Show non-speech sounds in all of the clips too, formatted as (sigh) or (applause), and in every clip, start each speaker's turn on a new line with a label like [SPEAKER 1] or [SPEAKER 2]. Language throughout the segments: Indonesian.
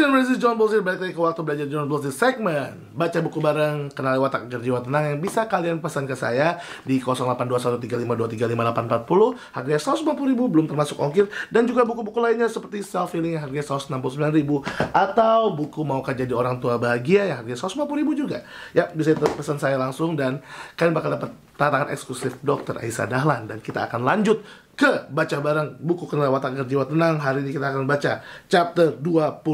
[SPEAKER 1] Presiden John Bosir balik lagi ke waktu belajar John Bosir segmen Baca buku bareng, kenali watak kerja tenang yang bisa kalian pesan ke saya Di 082135235840 Harganya 150 ribu, belum termasuk ongkir Dan juga buku-buku lainnya seperti Self Healing yang harganya 169 ribu Atau buku Maukah Jadi Orang Tua Bahagia yang harganya 150 ribu juga Ya, bisa pesan saya langsung dan kalian bakal dapat tantangan eksklusif Dr. Aisyah Dahlan Dan kita akan lanjut ke baca bareng buku Kenalawatan Jiwa Tenang. Hari ini kita akan baca chapter 24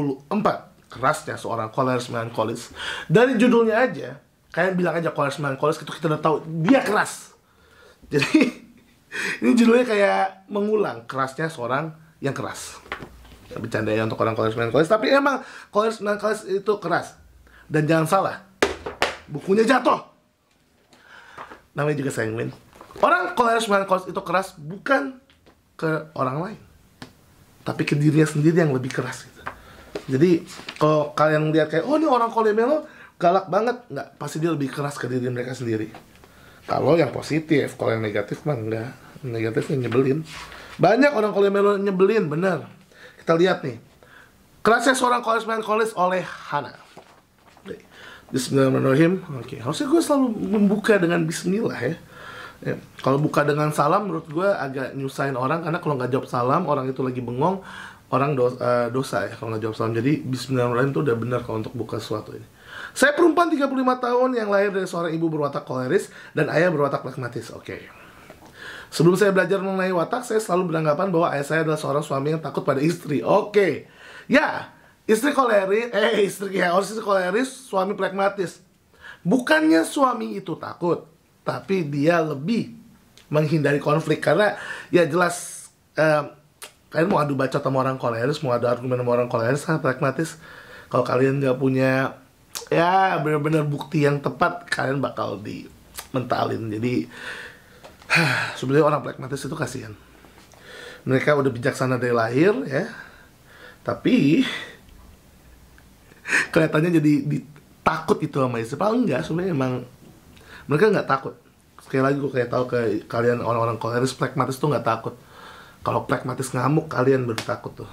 [SPEAKER 1] kerasnya seorang college melankolis dari judulnya aja kalian bilang aja college melankolis itu kita udah tahu dia keras (laughs) jadi ini judulnya kayak mengulang kerasnya seorang yang keras bercanda ya untuk orang college melankolis tapi emang college melankolis itu keras dan jangan salah bukunya jatuh namanya juga sanguin orang college melankolis itu keras bukan ke orang lain tapi ke dirinya sendiri yang lebih keras gitu. jadi kalau kalian lihat kayak oh ini orang kolemelo galak banget nggak pasti dia lebih keras ke diri mereka sendiri kalau yang positif kalau yang negatif mah enggak negatifnya nyebelin banyak orang kolemelo nyebelin bener kita lihat nih kerasnya seorang college main college oleh Hana Bismillahirrahmanirrahim. Oke, okay. harusnya gue selalu membuka dengan Bismillah ya. Ya. Kalau buka dengan salam menurut gue agak nyusahin orang karena kalau nggak jawab salam orang itu lagi bengong orang uh, dosa ya kalau nggak jawab salam. Jadi Bismillahirrahmanirrahim itu udah benar kalau untuk buka sesuatu ini. Saya perempuan 35 tahun yang lahir dari seorang ibu berwatak koleris dan ayah berwatak pragmatis. Oke. Okay. Sebelum saya belajar mengenai watak, saya selalu beranggapan bahwa ayah saya adalah seorang suami yang takut pada istri. Oke. Okay. Ya, istri koleris, eh istri ya, istri koleris, suami pragmatis. Bukannya suami itu takut, tapi dia lebih menghindari konflik karena ya jelas eh, kalian mau adu baca sama orang koleris mau adu argumen sama orang koleris sangat pragmatis kalau kalian nggak punya ya benar-benar bukti yang tepat kalian bakal di mentalin jadi (sighs) sebenarnya orang pragmatis itu kasihan mereka udah bijaksana dari lahir ya tapi (laughs) kelihatannya jadi ditakut takut itu sama istri padahal enggak sebenarnya emang mereka nggak takut sekali lagi gue kayak tahu ke kalian orang-orang koleris pragmatis tuh nggak takut kalau pragmatis ngamuk kalian baru takut tuh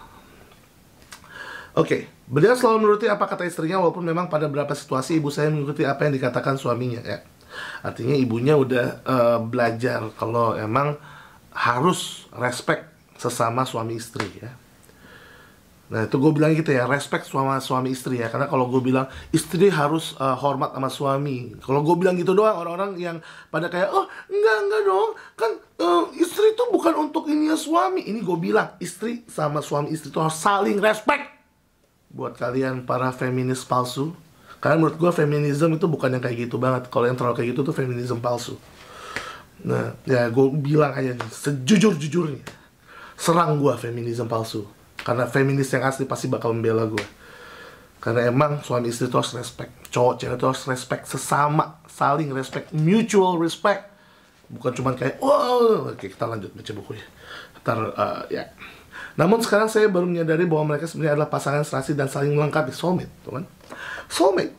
[SPEAKER 1] oke okay. beliau selalu menuruti apa kata istrinya walaupun memang pada beberapa situasi ibu saya mengikuti apa yang dikatakan suaminya ya artinya ibunya udah uh, belajar kalau emang harus respect sesama suami istri ya Nah itu gue bilang gitu ya, respect sama suami istri ya Karena kalau gue bilang istri harus uh, hormat sama suami Kalau gue bilang gitu doang orang-orang yang pada kayak Oh enggak, enggak dong Kan uh, istri itu bukan untuk ini ya suami Ini gue bilang istri sama suami istri itu harus saling respect Buat kalian para feminis palsu Karena menurut gue feminisme itu bukan yang kayak gitu banget Kalau yang terlalu kayak gitu tuh feminisme palsu Nah ya gue bilang aja nih, sejujur-jujurnya Serang gue feminisme palsu karena feminis yang asli pasti bakal membela gue karena emang suami istri itu harus respect cowok cewek itu harus respect sesama saling respect mutual respect bukan cuma kayak wow oke kita lanjut baca buku ya ntar uh, ya namun sekarang saya baru menyadari bahwa mereka sebenarnya adalah pasangan serasi dan saling melengkapi soulmate teman soulmate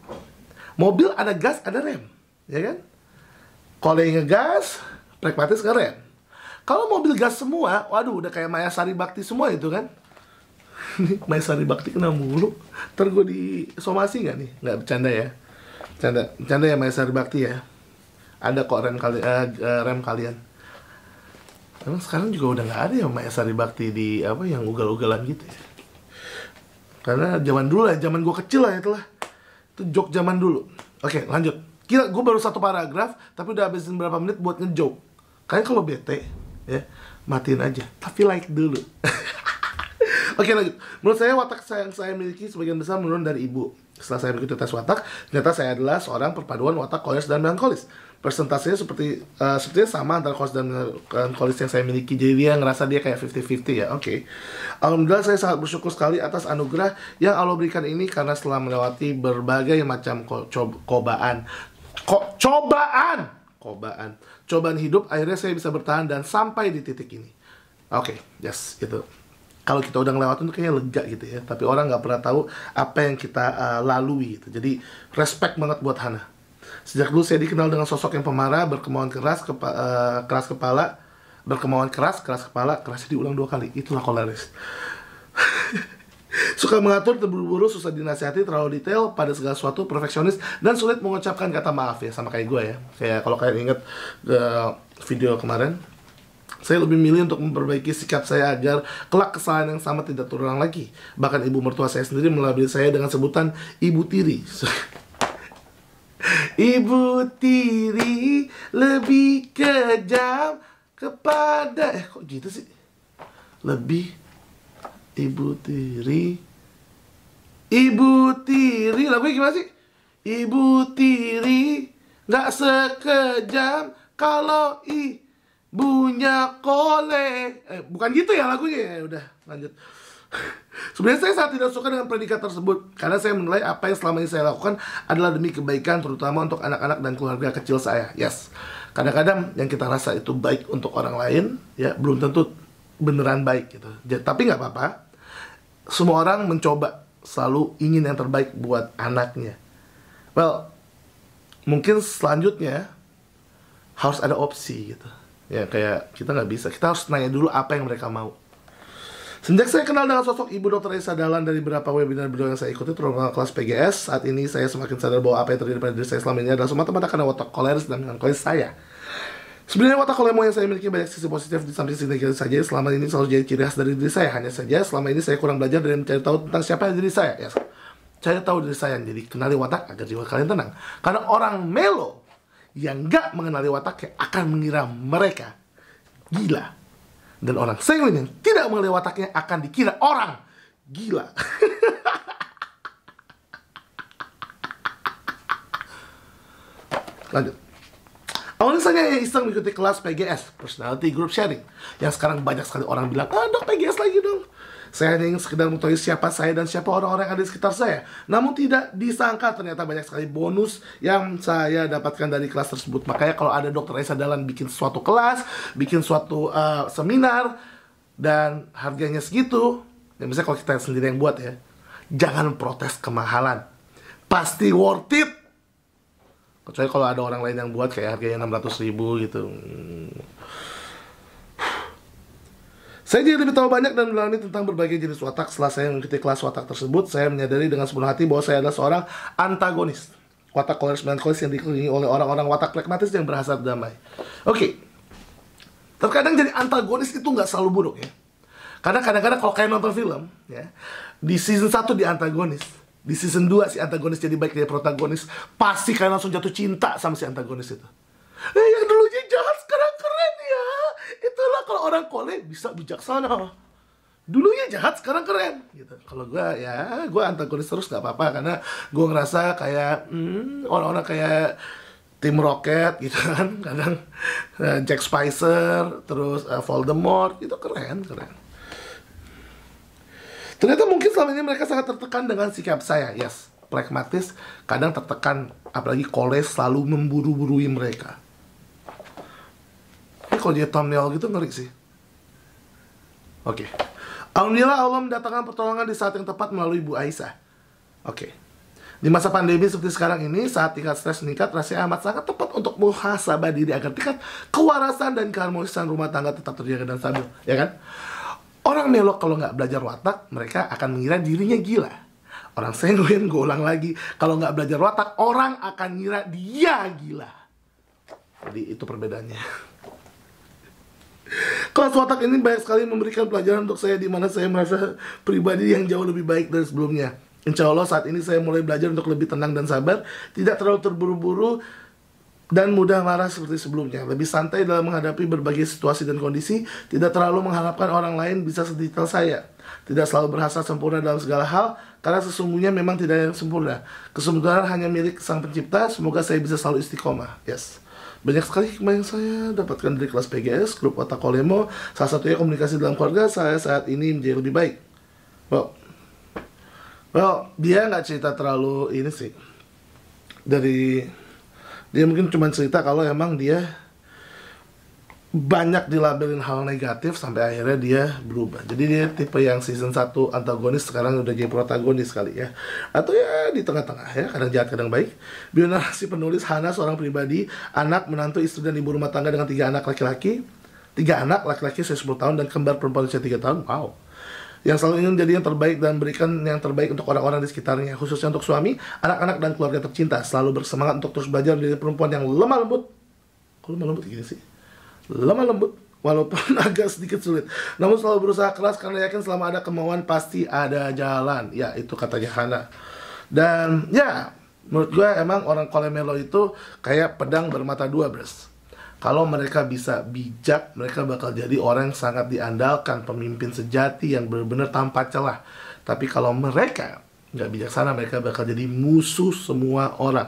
[SPEAKER 1] mobil ada gas ada rem ya kan kalau yang ngegas pragmatis rem kalau mobil gas semua waduh udah kayak Maya Sari Bakti semua itu kan nih (laughs) Maisari Bakti kena mulu ntar gue disomasi nggak nih Gak bercanda ya bercanda bercanda ya Maisari Bakti ya ada kok rem kali uh, rem kalian emang sekarang juga udah gak ada ya Maisari Bakti di apa yang ugal-ugalan gitu ya karena zaman dulu lah zaman gue kecil lah ya itulah itu joke zaman dulu oke lanjut kira gue baru satu paragraf tapi udah habisin berapa menit buat ngejok Kayaknya kalau bete ya matiin aja tapi like dulu (laughs) Oke lanjut. Menurut saya watak saya yang saya miliki sebagian besar menurun dari ibu. Setelah saya mengikuti tes watak, ternyata saya adalah seorang perpaduan watak kolis dan melankolis. Persentasenya seperti uh, sepertinya sama antara kolis dan melankolis yang saya miliki. Jadi dia ngerasa dia kayak 50-50 ya. Oke. Okay. Alhamdulillah saya sangat bersyukur sekali atas anugerah yang Allah berikan ini karena setelah melewati berbagai macam ko co kobaan, kobaan cobaan, cobaan, cobaan hidup akhirnya saya bisa bertahan dan sampai di titik ini. Oke, okay, yes, itu kalau kita udah ngelewatin tuh kayak lega gitu ya tapi orang nggak pernah tahu apa yang kita uh, lalui gitu jadi respect banget buat Hana sejak dulu saya dikenal dengan sosok yang pemarah berkemauan keras kepa, uh, keras kepala berkemauan keras keras kepala kerasnya diulang dua kali itulah koleris (laughs) suka mengatur terburu-buru susah dinasihati terlalu detail pada segala sesuatu perfeksionis dan sulit mengucapkan kata maaf ya sama kayak gue ya kayak kalau kalian inget uh, eh, video kemarin saya lebih milih untuk memperbaiki sikap saya agar kelak kesalahan yang sama tidak terulang lagi. Bahkan ibu mertua saya sendiri melabeli saya dengan sebutan ibu tiri. (laughs) ibu tiri lebih kejam kepada eh kok gitu sih? Lebih ibu tiri Ibu tiri lagu gimana sih? Ibu tiri nggak sekejam kalau i Bunyak kole. Eh, bukan gitu ya lagunya. Ya, udah, lanjut. (laughs) Sebenarnya saya sangat tidak suka dengan predikat tersebut karena saya menilai apa yang selama ini saya lakukan adalah demi kebaikan terutama untuk anak-anak dan keluarga kecil saya. Yes. Kadang-kadang yang kita rasa itu baik untuk orang lain ya belum tentu beneran baik gitu. Jadi, tapi nggak apa-apa. Semua orang mencoba selalu ingin yang terbaik buat anaknya. Well, mungkin selanjutnya harus ada opsi gitu ya kayak kita nggak bisa kita harus nanya dulu apa yang mereka mau Sejak saya kenal dengan sosok Ibu dokter Esa Dalan dari beberapa webinar beliau yang saya ikuti terutama kelas PGS, saat ini saya semakin sadar bahwa apa yang terjadi pada diri saya selama ini adalah semata-mata karena watak koleris dan koleris saya. Sebenarnya watak kolemo yang saya miliki banyak sisi positif di samping sisi negatif saja. Selama ini selalu jadi ciri khas dari diri saya. Hanya saja selama ini saya kurang belajar dan mencari tahu tentang siapa yang diri saya. Ya, cari tahu diri saya. Jadi kenali watak agar jiwa kalian tenang. Karena orang melo yang nggak mengenali wataknya akan mengira mereka gila. Dan orang sanguin yang tidak mengenali wataknya akan dikira orang gila. (laughs) Lanjut. Awalnya saya yang iseng mengikuti kelas PGS, Personality Group Sharing, yang sekarang banyak sekali orang bilang, ah dok PGS lagi dong. Saya hanya ingin sekedar mengetahui siapa saya dan siapa orang-orang yang ada di sekitar saya. Namun tidak disangka ternyata banyak sekali bonus yang saya dapatkan dari kelas tersebut. Makanya kalau ada dokter Esa Dalan bikin suatu kelas, bikin suatu uh, seminar, dan harganya segitu, ya misalnya kalau kita sendiri yang buat ya, jangan protes kemahalan. Pasti worth it. Kecuali kalau ada orang lain yang buat kayak harganya 600 ribu gitu. Hmm. Saya jadi lebih tahu banyak dan mendalami tentang berbagai jenis watak. Setelah saya mengikuti kelas watak tersebut, saya menyadari dengan sepenuh hati bahwa saya adalah seorang antagonis. Watak koleris melankolis yang dikelilingi oleh orang-orang watak pragmatis yang berhasrat damai. Oke, okay. terkadang jadi antagonis itu nggak selalu buruk ya. Karena kadang-kadang kalau kalian nonton film, ya, di season 1 di antagonis, di season 2 si antagonis jadi baik dia protagonis, pasti kalian langsung jatuh cinta sama si antagonis itu. Eh, yang dulunya jahat kalau orang kole bisa bijaksana dulunya jahat sekarang keren gitu kalau gue ya gue antagonis terus nggak apa-apa karena gue ngerasa kayak hmm, orang-orang kayak tim roket gitu kan (laughs) kadang uh, Jack Spicer terus uh, Voldemort itu keren keren ternyata mungkin selama ini mereka sangat tertekan dengan sikap saya yes pragmatis kadang tertekan apalagi kole selalu memburu-burui mereka tapi kalau jadi thumbnail gitu ngeri sih. Oke. Okay. Alhamdulillah Allah mendatangkan pertolongan di saat yang tepat melalui Ibu Aisyah. Oke. Okay. Di masa pandemi seperti sekarang ini, saat tingkat stres meningkat, rasanya amat sangat tepat untuk muhasabah diri agar tingkat kewarasan dan keharmonisan rumah tangga tetap terjaga dan stabil, ya kan? Orang melok kalau nggak belajar watak, mereka akan mengira dirinya gila. Orang sengguin, gue ulang lagi, kalau nggak belajar watak, orang akan ngira dia gila. Jadi itu perbedaannya. Kelas watak ini banyak sekali memberikan pelajaran untuk saya di mana saya merasa pribadi yang jauh lebih baik dari sebelumnya. Insya Allah saat ini saya mulai belajar untuk lebih tenang dan sabar, tidak terlalu terburu-buru dan mudah marah seperti sebelumnya. Lebih santai dalam menghadapi berbagai situasi dan kondisi, tidak terlalu mengharapkan orang lain bisa sedetail saya. Tidak selalu berhasil sempurna dalam segala hal, karena sesungguhnya memang tidak ada yang sempurna. Kesempurnaan hanya milik Sang Pencipta, semoga saya bisa selalu istiqomah. Yes. Banyak sekali hikmah yang saya dapatkan dari kelas PGS, grup Otak Kolemo, salah satunya komunikasi dalam keluarga saya saat ini menjadi lebih baik. Well, well dia nggak cerita terlalu ini sih. Dari dia mungkin cuma cerita kalau emang dia banyak dilabelin hal negatif sampai akhirnya dia berubah. Jadi dia tipe yang season 1 antagonis sekarang udah jadi protagonis kali ya. Atau ya di tengah-tengah ya, kadang jahat kadang baik. si penulis Hana seorang pribadi, anak, menantu, istri dan ibu rumah tangga dengan tiga anak laki-laki. Tiga anak laki-laki usia 10 tahun dan kembar perempuan usia 3 tahun. Wow. Yang selalu ingin jadi yang terbaik dan berikan yang terbaik untuk orang-orang di sekitarnya, khususnya untuk suami, anak-anak dan keluarga tercinta, selalu bersemangat untuk terus belajar dari perempuan yang lemah lembut. Kok lemah lembut gini sih? lemah lembut walaupun (laughs) agak sedikit sulit. Namun selalu berusaha keras karena yakin selama ada kemauan pasti ada jalan. Ya, itu katanya Hana. Dan ya, menurut gue emang orang Kolemelo itu kayak pedang bermata dua, bros. Kalau mereka bisa bijak, mereka bakal jadi orang yang sangat diandalkan, pemimpin sejati yang benar-benar tanpa celah. Tapi kalau mereka nggak bijaksana, mereka bakal jadi musuh semua orang.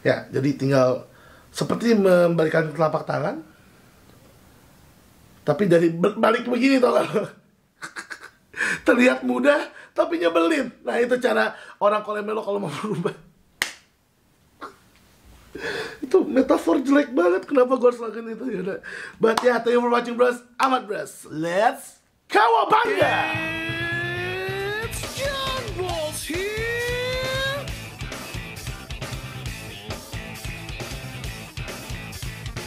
[SPEAKER 1] Ya, jadi tinggal seperti memberikan telapak tangan, tapi dari balik begini tau gak? (laughs) Terlihat mudah tapi nyebelin. Nah itu cara orang kolemelo kalau mau berubah. (laughs) itu metafor jelek banget. Kenapa gue harus lakukan itu? ya? But yeah, thank you for watching bros. Amat bros. Let's Kawabanga! Yeah.